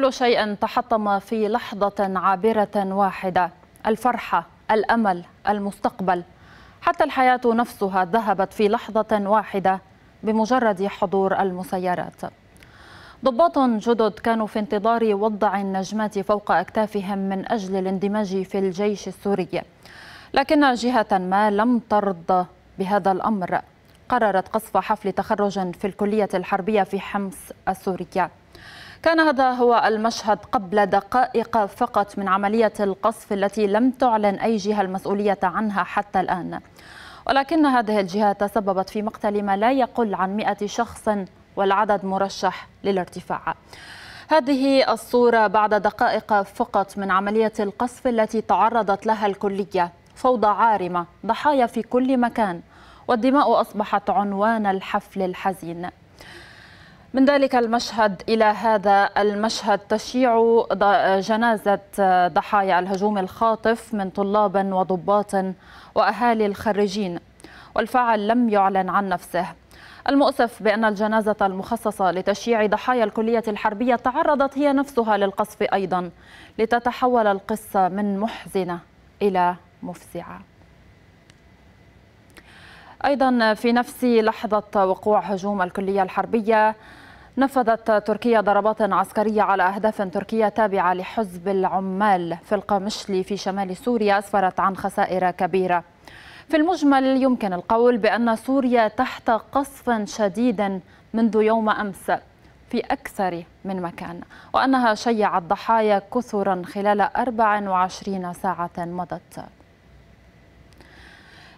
كل شيء تحطم في لحظة عابرة واحدة الفرحة الأمل المستقبل حتى الحياة نفسها ذهبت في لحظة واحدة بمجرد حضور المسيرات ضباط جدد كانوا في انتظار وضع النجمات فوق أكتافهم من أجل الاندماج في الجيش السوري لكن جهة ما لم ترضى بهذا الأمر قررت قصف حفل تخرج في الكلية الحربية في حمص السورية كان هذا هو المشهد قبل دقائق فقط من عملية القصف التي لم تعلن أي جهة المسؤولية عنها حتى الآن ولكن هذه الجهة تسببت في مقتل ما لا يقل عن 100 شخص والعدد مرشح للارتفاع هذه الصورة بعد دقائق فقط من عملية القصف التي تعرضت لها الكلية فوضى عارمة ضحايا في كل مكان والدماء أصبحت عنوان الحفل الحزين من ذلك المشهد إلى هذا المشهد تشييع جنازة ضحايا الهجوم الخاطف من طلاب وضباط وأهالي الخريجين والفاعل لم يعلن عن نفسه المؤسف بأن الجنازة المخصصة لتشييع ضحايا الكلية الحربية تعرضت هي نفسها للقصف أيضا لتتحول القصة من محزنة إلى مفزعة أيضا في نفس لحظة وقوع هجوم الكلية الحربية نفذت تركيا ضربات عسكرية على أهداف تركية تابعة لحزب العمال في القمشلي في شمال سوريا أسفرت عن خسائر كبيرة في المجمل يمكن القول بأن سوريا تحت قصف شديد منذ يوم أمس في أكثر من مكان وأنها شيعت ضحايا كثرا خلال 24 ساعة مضت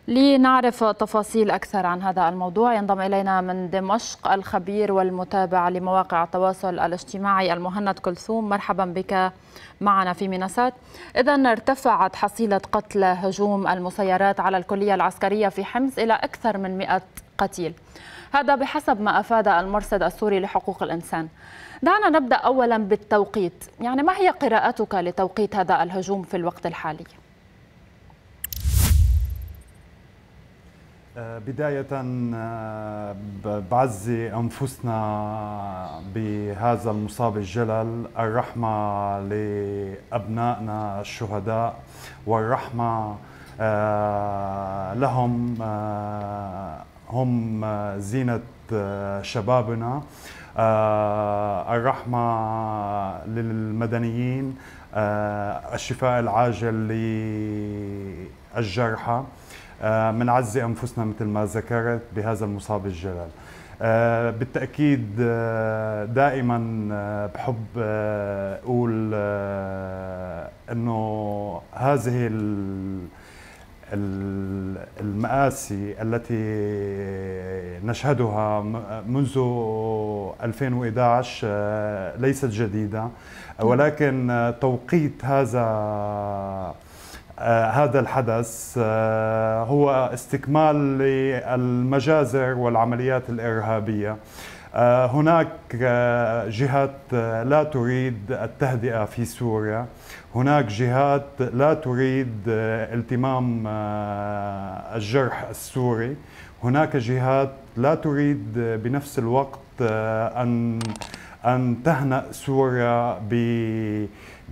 لنعرف تفاصيل أكثر عن هذا الموضوع ينضم إلينا من دمشق الخبير والمتابع لمواقع التواصل الاجتماعي المهند كلثوم مرحبا بك معنا في منسات إذا ارتفعت حصيلة قتلى هجوم المسيرات على الكلية العسكرية في حمص إلى أكثر من 100 قتيل هذا بحسب ما أفاد المرصد السوري لحقوق الإنسان دعنا نبدأ أولا بالتوقيت يعني ما هي قراءتك لتوقيت هذا الهجوم في الوقت الحالي؟ آه، بداية آه، بعزي أنفسنا بهذا المصاب الجلل الرحمة لأبنائنا الشهداء والرحمة آه، لهم هم زينة شبابنا الرحمة للمدنيين الشفاء العاجل للجرحى آه، منعزي أنفسنا مثل ما ذكرت بهذا المصاب الجلل آه، بالتأكيد آه، دائما بحب أقول أنه هذه المآسي التي نشهدها منذ 2011 ليست جديدة ولكن توقيت هذا آه، هذا الحدث آه، هو استكمال للمجازر والعمليات الإرهابية آه، هناك جهات لا تريد التهدئة في سوريا هناك جهات لا تريد التمام الجرح السوري هناك جهات لا تريد بنفس الوقت أن أن تهنأ سوريا ب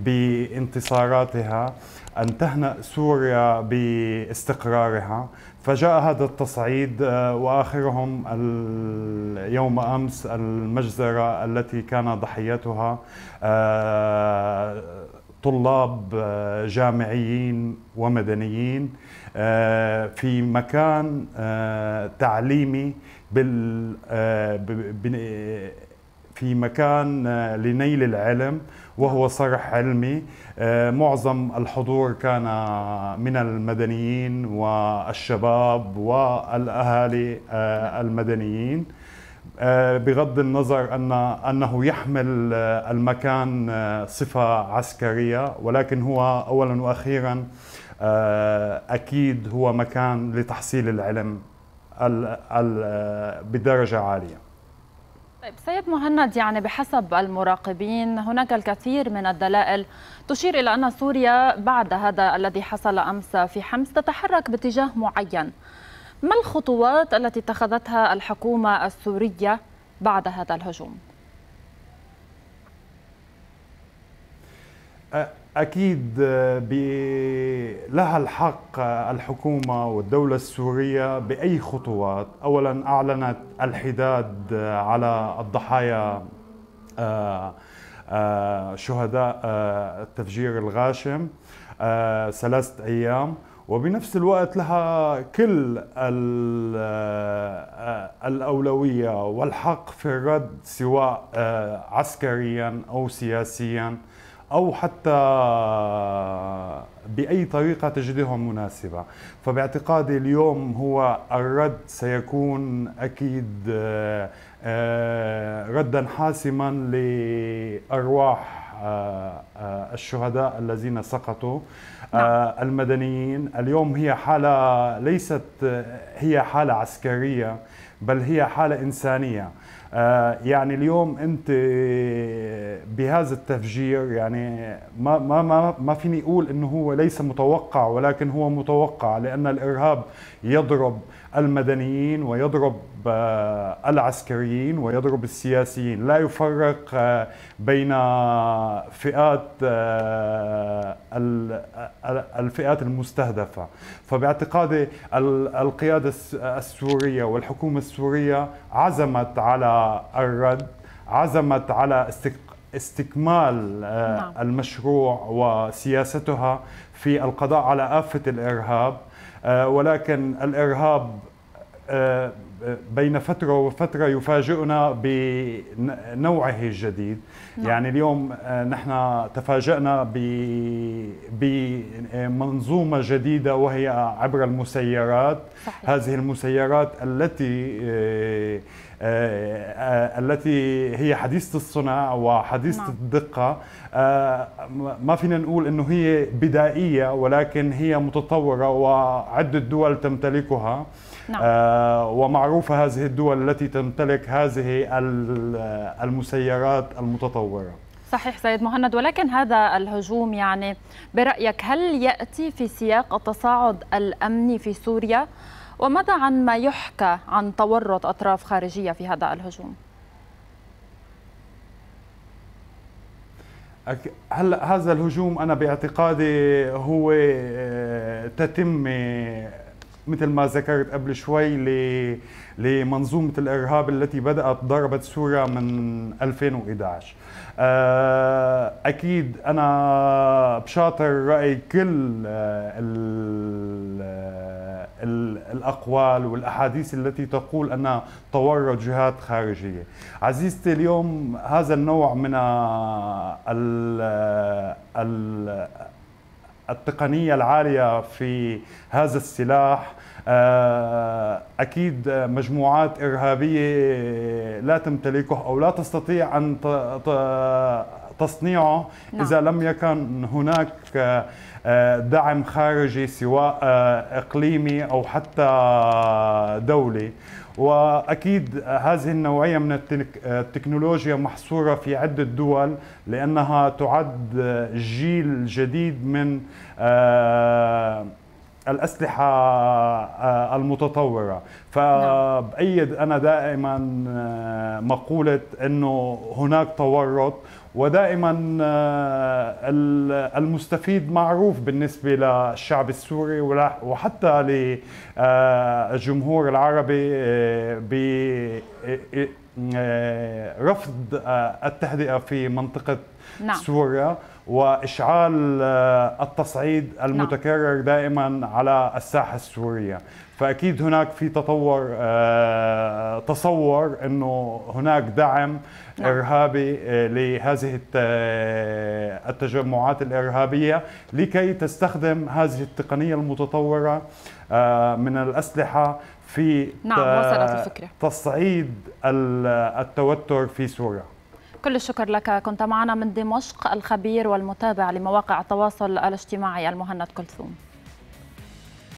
بانتصاراتها أن تهنأ سوريا باستقرارها فجاء هذا التصعيد آه، وآخرهم يوم أمس المجزرة التي كان ضحيتها آه، طلاب آه، جامعيين ومدنيين في مكان تعليمي في مكان لنيل العلم وهو صرح علمي آه، معظم الحضور كان من المدنيين والشباب والاهالي آه، المدنيين آه، بغض النظر ان انه يحمل المكان صفه عسكريه ولكن هو اولا واخيرا اكيد هو مكان لتحصيل العلم بدرجه عاليه طيب سيد مهند يعني بحسب المراقبين هناك الكثير من الدلائل تشير إلى أن سوريا بعد هذا الذي حصل أمس في حمص تتحرك باتجاه معين ما الخطوات التي اتخذتها الحكومة السورية بعد هذا الهجوم؟ أه، اكيد آه، لها الحق آه، الحكومه والدوله السوريه باي خطوات اولا اعلنت الحداد آه، على الضحايا شهداء التفجير الغاشم ثلاثه ايام وبنفس الوقت لها كل الاولويه والحق في الرد سواء عسكريا او سياسيا او حتى باي طريقه تجدهم مناسبه فباعتقادي اليوم هو الرد سيكون اكيد آه، آه، ردا حاسما لارواح آه، الشهداء الذين سقطوا نعم. المدنيين اليوم هي حالة ليست هي حالة عسكرية بل هي حالة إنسانية آه، يعني اليوم أنت بهذا التفجير يعني ما ما ما ما فيني أقول إنه هو ليس متوقع ولكن هو متوقع لأن الإرهاب يضرب المدنيين ويضرب العسكريين ويضرب السياسيين لا يفرق آه، بين فئات آه، آه، الفئات المستهدفة فباعتقادي القيادة السورية والحكومة السورية عزمت على الرد عزمت على استكمال نعم. المشروع وسياستها في القضاء على آفة الإرهاب ولكن الإرهاب بين فترة وفترة يفاجئنا بنوعه الجديد نعم. يعني اليوم آه، نحن تفاجئنا بمنظومة آه، جديدة وهي عبر المسيرات صحيح. هذه المسيرات التي آه، التي هي حديثة الصنع وحديثة نعم. الدقة ما فينا نقول أنه هي بدائية ولكن هي متطورة وعدة دول تمتلكها نعم. آه، ومعروفة هذه الدول التي تمتلك هذه المسيرات المتطورة صحيح سيد مهند ولكن هذا الهجوم يعني برأيك هل يأتي في سياق التصاعد الأمني في سوريا وماذا عن ما يحكى عن تورط أطراف خارجية في هذا الهجوم؟ هلا هذا الهجوم انا باعتقادي هو آه، تتم مثل ما ذكرت قبل شوي لمنظومة الإرهاب التي بدأت ضربت سوريا من 2011 آه، أكيد أنا بشاطر رأي كل آه، الأقوال والأحاديث التي تقول أن تورط جهات خارجية عزيزتي اليوم هذا النوع من ال التقنيه العاليه في هذا السلاح آه، اكيد مجموعات ارهابيه لا تمتلكه او لا تستطيع ان تصنيعه نعم. إذا لم يكن هناك آه، آه، دعم خارجي سواء آه، إقليمي أو حتى دولي واكيد هذه النوعيه من التكنولوجيا محصوره في عده دول لانها تعد جيل جديد من الاسلحه المتطوره نعم. فبأيد انا دائما مقوله انه هناك تورط ودائما آه، المستفيد معروف بالنسبة للشعب السوري وحتى للجمهور آه، العربي آه، برفض التهدئة في منطقة نعم. سوريا وإشعال التصعيد نعم. المتكرر دائما على الساحة السورية فاكيد هناك في تطور آه، تصور انه هناك دعم نعم. ارهابي آه، لهذه آه، التجمعات الارهابيه لكي تستخدم هذه التقنيه المتطوره من الاسلحه في نعم وصلت الفكره تصعيد التوتر في سوريا كل الشكر لك كنت معنا من دمشق الخبير والمتابع لمواقع التواصل الاجتماعي المهند كلثوم